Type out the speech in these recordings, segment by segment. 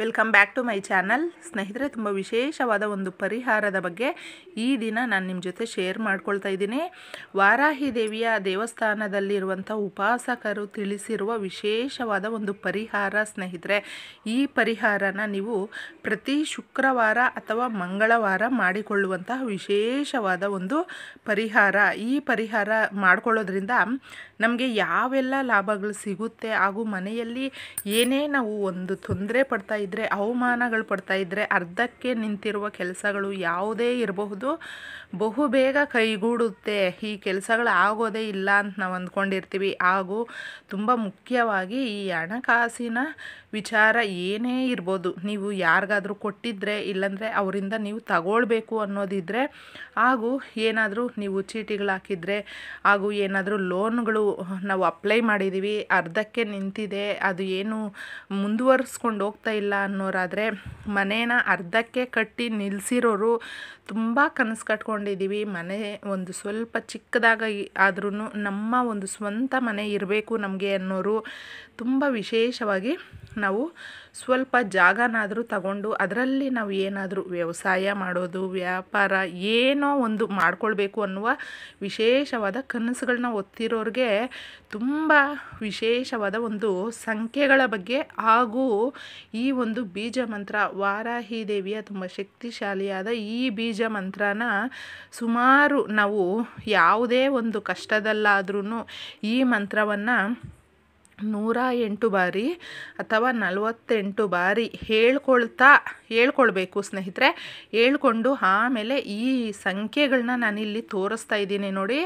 welcome back to my channel ಸ್ನೇಹಿತರೆ ತುಂಬ ವಿಶೇಷವಾದ ಒಂದು ಪರಿಹಾರದ ಬಗ್ಗೆ ಈ ದಿನ ನಾನು ನಿಮ್ಮ ಜೊತೆ ಶೇರ್ ಮಾಡ್ಕೊಳ್ತಾ ಇದ್ದೀನಿ ವಾರಾಹಿ ದೇವಿಯ ದೇವಸ್ಥಾನದಲ್ಲಿರುವಂಥ ಉಪಾಸಕರು ತಿಳಿಸಿರುವ ವಿಶೇಷವಾದ ಒಂದು ಪರಿಹಾರ ಸ್ನೇಹಿತರೆ ಈ ಪರಿಹಾರನ ನೀವು ಪ್ರತಿ ಶುಕ್ರವಾರ ಅಥವಾ ಮಂಗಳವಾರ ಮಾಡಿಕೊಳ್ಳುವಂತಹ ವಿಶೇಷವಾದ ಒಂದು ಪರಿಹಾರ ಈ ಪರಿಹಾರ ಮಾಡಿಕೊಳ್ಳೋದ್ರಿಂದ ನಮಗೆ ಯಾವೆಲ್ಲ ಲಾಭಗಳು ಸಿಗುತ್ತೆ ಹಾಗೂ ಮನೆಯಲ್ಲಿ ಏನೇ ನಾವು ಒಂದು ತೊಂದರೆ ಪಡ್ತಾ ಇದ್ದರೆ ಅವಮಾನಗಳು ಪಡ್ತಾ ಇದ್ದರೆ ಅರ್ಧಕ್ಕೆ ನಿಂತಿರುವ ಕೆಲಸಗಳು ಯಾವುದೇ ಇರಬಹುದು ಬಹುಬೇಗ ಕೈಗೂಡುತ್ತೆ ಈ ಕೆಲಸಗಳು ಆಗೋದೇ ಇಲ್ಲ ಅಂತ ನಾವು ಅಂದ್ಕೊಂಡಿರ್ತೀವಿ ಹಾಗೂ ತುಂಬ ಮುಖ್ಯವಾಗಿ ಈ ಹಣಕಾಸಿನ ವಿಚಾರ ಏನೇ ಇರ್ಬೋದು ನೀವು ಯಾರಿಗಾದರೂ ಕೊಟ್ಟಿದ್ರೆ ಇಲ್ಲಾಂದರೆ ಅವರಿಂದ ನೀವು ತಗೊಳ್ಬೇಕು ಅನ್ನೋದಿದ್ದರೆ ಹಾಗೂ ಏನಾದರೂ ನೀವು ಚೀಟಿಗಳು ಹಾಕಿದರೆ ಹಾಗೂ ಏನಾದರೂ ಲೋನ್ಗಳು ನಾವು ಅಪ್ಲೈ ಮಾಡಿದ್ದೀವಿ ಅರ್ಧಕ್ಕೆ ನಿಂತಿದೆ ಅದು ಏನು ಮುಂದುವರಿಸ್ಕೊಂಡು ಹೋಗ್ತಾ ಇಲ್ಲ ಅನ್ನೋರಾದರೆ ಮನೇನ ಅರ್ಧಕ್ಕೆ ಕಟ್ಟಿ ನಿಲ್ಸಿರೋರು ತುಂಬ ಕನಸು ಕಟ್ಕೊಂಡಿದ್ದೀವಿ ಮನೆ ಒಂದು ಸ್ವಲ್ಪ ಚಿಕ್ಕದಾಗ ಆದ್ರೂ ನಮ್ಮ ಒಂದು ಸ್ವಂತ ಮನೆ ಇರಬೇಕು ನಮಗೆ ಅನ್ನೋರು ತುಂಬ ವಿಶೇಷವಾಗಿ ನಾವು ಸ್ವಲ್ಪ ಜಾಗನಾದರೂ ತಗೊಂಡು ಅದರಲ್ಲಿ ನಾವು ಏನಾದರೂ ವ್ಯವಸಾಯ ಮಾಡೋದು ವ್ಯಾಪಾರ ಏನೋ ಒಂದು ಮಾಡ್ಕೊಳ್ಬೇಕು ಅನ್ನುವ ವಿಶೇಷವಾದ ಕನಸುಗಳನ್ನ ಒತ್ತಿರೋರಿಗೆ ತುಂಬ ವಿಶೇಷವಾದ ಒಂದು ಸಂಖ್ಯೆಗಳ ಬಗ್ಗೆ ಹಾಗೂ ಈ ಒಂದು ಬೀಜ ಮಂತ್ರ ವಾರಾಹಿ ದೇವಿಯ ತುಂಬ ಶಕ್ತಿಶಾಲಿಯಾದ ಈ ಬೀಜ ಮಂತ್ರನ ಸುಮಾರು ನಾವು ಯಾವುದೇ ಒಂದು ಕಷ್ಟದಲ್ಲಾದ್ರೂ ಈ ಮಂತ್ರವನ್ನು ನೂರ ಎಂಟು ಬಾರಿ ಅಥವಾ ನಲವತ್ತೆಂಟು ಬಾರಿ ಹೇಳ್ಕೊಳ್ತಾ ಹೇಳ್ಕೊಳ್ಬೇಕು ಸ್ನೇಹಿತರೆ ಹೇಳ್ಕೊಂಡು ಆಮೇಲೆ ಈ ಸಂಖ್ಯೆಗಳನ್ನ ನಾನಿಲ್ಲಿ ತೋರಿಸ್ತಾ ಇದ್ದೀನಿ ನೋಡಿ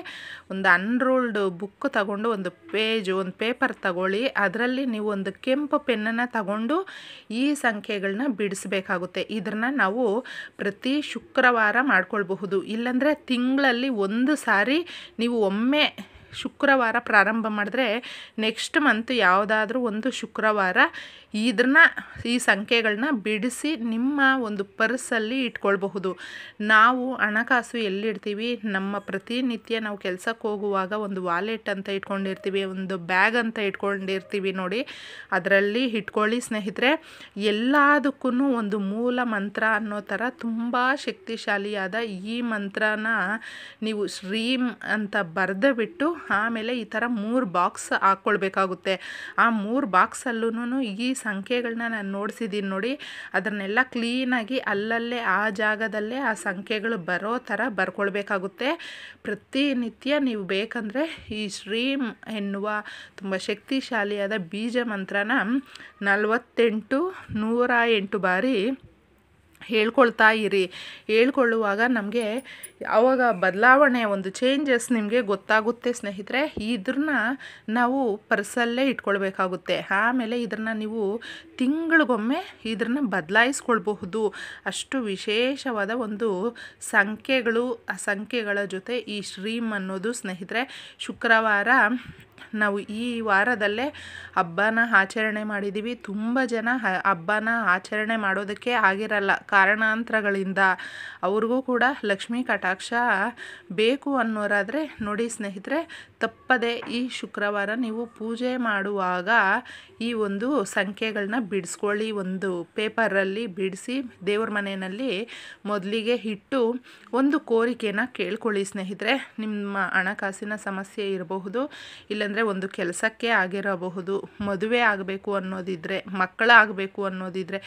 ಒಂದು ಅನ್ರೋಲ್ಡ್ ಬುಕ್ ತಗೊಂಡು ಒಂದು ಪೇಜು ಒಂದು ಪೇಪರ್ ತಗೊಳ್ಳಿ ಅದರಲ್ಲಿ ನೀವು ಒಂದು ಕೆಂಪು ಪೆನ್ನನ್ನು ತಗೊಂಡು ಈ ಸಂಖ್ಯೆಗಳನ್ನ ಬಿಡಿಸಬೇಕಾಗುತ್ತೆ ಇದನ್ನು ನಾವು ಪ್ರತಿ ಶುಕ್ರವಾರ ಮಾಡ್ಕೊಳ್ಬಹುದು ಇಲ್ಲಾಂದರೆ ತಿಂಗಳಲ್ಲಿ ಒಂದು ಸಾರಿ ನೀವು ಒಮ್ಮೆ ಶುಕ್ರವಾರ ಪ್ರಾರಂಭ ಮಾಡಿದ್ರೆ ನೆಕ್ಸ್ಟ್ ಮಂತ್ ಯಾವುದಾದ್ರೂ ಒಂದು ಶುಕ್ರವಾರ ಇದನ್ನ ಈ ಸಂಖ್ಯೆಗಳನ್ನ ಬಿಡಿಸಿ ನಿಮ್ಮ ಒಂದು ಪರ್ಸಲ್ಲಿ ಇಟ್ಕೊಳ್ಬಹುದು ನಾವು ಹಣಕಾಸು ಎಲ್ಲಿಡ್ತೀವಿ ನಮ್ಮ ಪ್ರತಿನಿತ್ಯ ನಾವು ಕೆಲಸಕ್ಕೆ ಹೋಗುವಾಗ ಒಂದು ವಾಲೆಟ್ ಅಂತ ಇಟ್ಕೊಂಡಿರ್ತೀವಿ ಒಂದು ಬ್ಯಾಗ್ ಅಂತ ಇಟ್ಕೊಂಡಿರ್ತೀವಿ ನೋಡಿ ಅದರಲ್ಲಿ ಇಟ್ಕೊಳ್ಳಿ ಸ್ನೇಹಿತರೆ ಎಲ್ಲದಕ್ಕೂ ಒಂದು ಮೂಲ ಮಂತ್ರ ಅನ್ನೋ ಥರ ತುಂಬ ಶಕ್ತಿಶಾಲಿಯಾದ ಈ ಮಂತ್ರನ ನೀವು ಶ್ರೀಮ್ ಅಂತ ಬರೆದು ಬಿಟ್ಟು ಆಮೇಲೆ ಈ ಥರ ಮೂರು ಬಾಕ್ಸ್ ಹಾಕ್ಕೊಳ್ಬೇಕಾಗುತ್ತೆ ಆ ಮೂರು ಬಾಕ್ಸಲ್ಲೂ ಈ ಸಂಖ್ಯೆಗಳನ್ನ ನಾನು ನೋಡಿಸಿದ್ದೀನಿ ನೋಡಿ ಅದನ್ನೆಲ್ಲ ಕ್ಲೀನಾಗಿ ಅಲ್ಲಲ್ಲೇ ಆ ಜಾಗದಲ್ಲೇ ಆ ಸಂಖ್ಯೆಗಳು ಬರೋ ಥರ ಬರ್ಕೊಳ್ಬೇಕಾಗುತ್ತೆ ಪ್ರತಿನಿತ್ಯ ನೀವು ಬೇಕಂದರೆ ಈ ಶ್ರೀಮ್ ಎನ್ನುವ ತುಂಬ ಶಕ್ತಿಶಾಲಿಯಾದ ಬೀಜ ಮಂತ್ರನ ನಲವತ್ತೆಂಟು ನೂರ ಎಂಟು ಬಾರಿ ಹೇಳ್ಕೊಳ್ತಾ ಇರಿ ಹೇಳ್ಕೊಳ್ಳುವಾಗ ನಮಗೆ ಯಾವಾಗ ಬದಲಾವಣೆ ಒಂದು ಚೇಂಜಸ್ ನಿಮಗೆ ಗೊತ್ತಾಗುತ್ತೆ ಸ್ನೇಹಿತರೆ ಇದ್ರನ್ನ ನಾವು ಪರ್ಸಲ್ಲೇ ಇಟ್ಕೊಳ್ಬೇಕಾಗುತ್ತೆ ಆಮೇಲೆ ಇದನ್ನು ನೀವು ತಿಂಗಳಿಗೊಮ್ಮೆ ಇದ್ರನ್ನ ಬದಲಾಯಿಸ್ಕೊಳ್ಬಹುದು ಅಷ್ಟು ವಿಶೇಷವಾದ ಒಂದು ಸಂಖ್ಯೆಗಳು ಆ ಸಂಖ್ಯೆಗಳ ಜೊತೆ ಈ ಶ್ರೀಮ್ ಅನ್ನೋದು ಸ್ನೇಹಿತರೆ ಶುಕ್ರವಾರ ನಾವು ಈ ವಾರದಲ್ಲೇ ಹಬ್ಬನ ಆಚರಣೆ ಮಾಡಿದ್ದೀವಿ ತುಂಬ ಜನ ಹಬ್ಬನ ಆಚರಣೆ ಮಾಡೋದಕ್ಕೆ ಆಗಿರಲ್ಲ ಕಾರಣಾಂತರಗಳಿಂದ ಅವ್ರಿಗೂ ಕೂಡ ಲಕ್ಷ್ಮೀ ಕಟಾಕ್ಷ ಬೇಕು ಅನ್ನೋರಾದರೆ ನೋಡಿ ಸ್ನೇಹಿತರೆ ತಪ್ಪದೆ ಈ ಶುಕ್ರವಾರ ನೀವು ಪೂಜೆ ಮಾಡುವಾಗ ಈ ಒಂದು ಸಂಖ್ಯೆಗಳನ್ನ ಬಿಡಿಸ್ಕೊಳ್ಳಿ ಒಂದು ಪೇಪರಲ್ಲಿ ಬಿಡಿಸಿ ದೇವ್ರ ಮನೆಯಲ್ಲಿ ಮೊದಲಿಗೆ ಇಟ್ಟು ಒಂದು ಕೋರಿಕೆನ ಕೇಳ್ಕೊಳ್ಳಿ ಸ್ನೇಹಿತರೆ ನಿಮ್ಮ ಹಣಕಾಸಿನ ಸಮಸ್ಯೆ ಇರಬಹುದು ಇಲ್ಲ ಅಂದರೆ ಒಂದು ಕೆಲಸಕ್ಕೆ ಆಗಿರಬಹುದು ಮದುವೆ ಆಗಬೇಕು ಅನ್ನೋದಿದ್ದರೆ ಮಕ್ಕಳಾಗಬೇಕು ಅನ್ನೋದಿದ್ದರೆ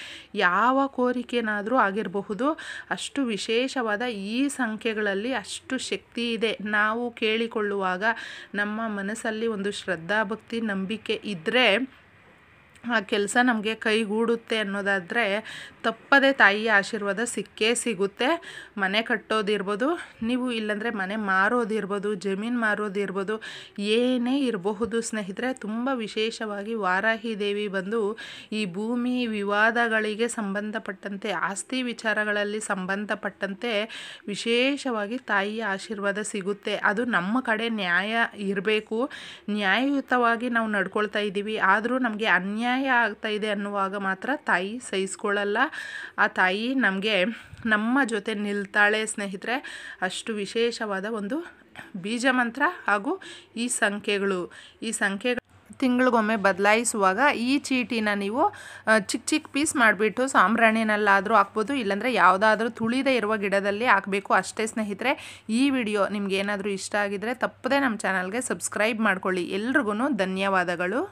ಯಾವ ಕೋರಿಕೆನಾದರೂ ಆಗಿರಬಹುದು ಅಷ್ಟು ವಿಶೇಷವಾದ ಈ ಸಂಖ್ಯೆಗಳಲ್ಲಿ ಅಷ್ಟು ಶಕ್ತಿ ಇದೆ ನಾವು ಕೇಳಿಕೊಳ್ಳುವಾಗ ನಮ್ಮ ಮನಸ್ಸಲ್ಲಿ ಒಂದು ಶ್ರದ್ಧಾಭಕ್ತಿ ನಂಬಿಕೆ ಇದ್ದರೆ ಆ ಕೆಲಸ ನಮಗೆ ಕೈಗೂಡುತ್ತೆ ಅನ್ನೋದಾದರೆ ತಪ್ಪದೆ ತಾಯಿಯ ಆಶೀರ್ವಾದ ಸಿಕ್ಕೇ ಸಿಗುತ್ತೆ ಮನೆ ಕಟ್ಟೋದಿರ್ಬೋದು ನೀವು ಇಲ್ಲಾಂದರೆ ಮನೆ ಮಾರೋದಿರ್ಬೋದು ಜಮೀನು ಮಾರೋದಿರ್ಬೋದು ಏನೇ ಇರಬಹುದು ಸ್ನೇಹಿತರೆ ತುಂಬ ವಿಶೇಷವಾಗಿ ವಾರಾಹಿ ದೇವಿ ಬಂದು ಈ ಭೂಮಿ ವಿವಾದಗಳಿಗೆ ಸಂಬಂಧಪಟ್ಟಂತೆ ಆಸ್ತಿ ವಿಚಾರಗಳಲ್ಲಿ ಸಂಬಂಧಪಟ್ಟಂತೆ ವಿಶೇಷವಾಗಿ ತಾಯಿಯ ಆಶೀರ್ವಾದ ಸಿಗುತ್ತೆ ಅದು ನಮ್ಮ ಕಡೆ ನ್ಯಾಯ ಇರಬೇಕು ನ್ಯಾಯಯುತವಾಗಿ ನಾವು ನಡ್ಕೊಳ್ತಾ ಇದ್ದೀವಿ ಆದರೂ ನಮಗೆ ಅನ್ಯಾಯ ಅನ್ಯಾಯ ಇದೆ ಅನ್ನುವಾಗ ಮಾತ್ರ ತಾಯಿ ಸಹಿಸ್ಕೊಳ್ಳಲ್ಲ ಆ ತಾಯಿ ನಮಗೆ ನಮ್ಮ ಜೊತೆ ನಿಲ್ತಾಳೆ ಸ್ನೇಹಿತರೆ ಅಷ್ಟು ವಿಶೇಷವಾದ ಒಂದು ಬೀಜ ಮಂತ್ರ ಹಾಗೂ ಈ ಸಂಖ್ಯೆಗಳು ಈ ಸಂಖ್ಯೆ ತಿಂಗಳಿಗೊಮ್ಮೆ ಬದಲಾಯಿಸುವಾಗ ಈ ಚೀಟಿನ ನೀವು ಚಿಕ್ಕ ಚಿಕ್ಕ ಪೀಸ್ ಮಾಡಿಬಿಟ್ಟು ಸಾಂಬ್ರಾಣಿನಲ್ಲಾದರೂ ಹಾಕ್ಬೋದು ಇಲ್ಲಾಂದರೆ ಯಾವುದಾದ್ರೂ ತುಳಿದೇ ಇರುವ ಗಿಡದಲ್ಲಿ ಹಾಕಬೇಕು ಅಷ್ಟೇ ಸ್ನೇಹಿತರೆ ಈ ವಿಡಿಯೋ ನಿಮ್ಗೆ ಏನಾದರೂ ಇಷ್ಟ ಆಗಿದರೆ ತಪ್ಪದೇ ನಮ್ಮ ಚಾನಲ್ಗೆ ಸಬ್ಸ್ಕ್ರೈಬ್ ಮಾಡ್ಕೊಳ್ಳಿ ಎಲ್ರಿಗೂ ಧನ್ಯವಾದಗಳು